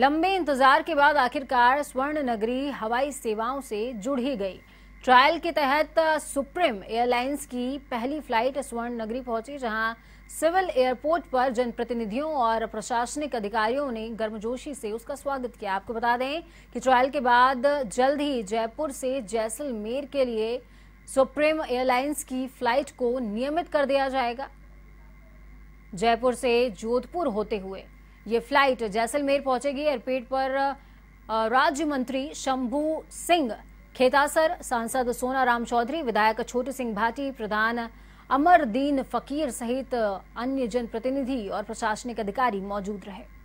लंबे इंतजार के बाद आखिरकार स्वर्ण नगरी हवाई सेवाओं से जुड़ ही गई ट्रायल के तहत सुप्रीम एयरलाइंस की पहली फ्लाइट स्वर्ण नगरी पहुंची जहां सिविल एयरपोर्ट पर जनप्रतिनिधियों और प्रशासनिक अधिकारियों ने गर्मजोशी से उसका स्वागत किया आपको बता दें कि ट्रायल के बाद जल्द ही जयपुर से जैसलमेर के लिए सुप्रीम एयरलाइंस की फ्लाइट को नियमित कर दिया जाएगा जयपुर से जोधपुर होते हुए ये फ्लाइट जैसलमेर पहुंचेगी एयरपोर्ट पर राज्य मंत्री शंभू सिंह खेतासर सांसद सोनाराम चौधरी विधायक छोटे सिंह भाटी प्रधान अमरदीन फकीर सहित अन्य जनप्रतिनिधि और प्रशासनिक अधिकारी मौजूद रहे